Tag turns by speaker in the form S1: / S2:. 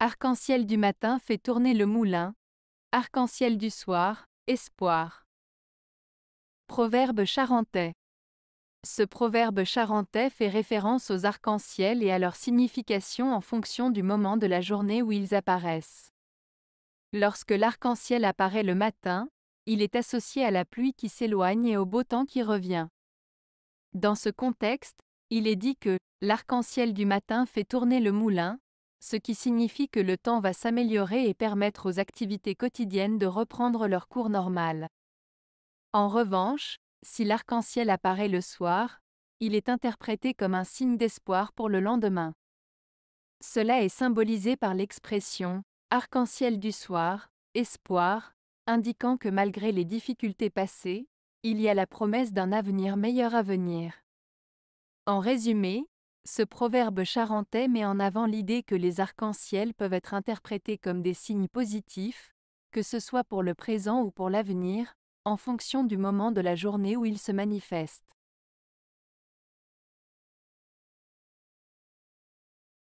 S1: Arc-en-ciel du matin fait tourner le moulin. Arc-en-ciel du soir, espoir. Proverbe charentais. Ce proverbe charentais fait référence aux arcs-en-ciel et à leur signification en fonction du moment de la journée où ils apparaissent. Lorsque l'arc-en-ciel apparaît le matin, il est associé à la pluie qui s'éloigne et au beau temps qui revient. Dans ce contexte, il est dit que l'arc-en-ciel du matin fait tourner le moulin, ce qui signifie que le temps va s'améliorer et permettre aux activités quotidiennes de reprendre leur cours normal. En revanche, si l'arc-en-ciel apparaît le soir, il est interprété comme un signe d'espoir pour le lendemain. Cela est symbolisé par l'expression arc-en-ciel du soir, espoir, indiquant que malgré les difficultés passées, il y a la promesse d'un avenir meilleur à venir. En résumé, ce proverbe charentais met en avant l'idée que les arcs-en-ciel peuvent être interprétés comme des signes positifs, que ce soit pour le présent ou pour l'avenir, en fonction du moment de la journée où ils se manifestent.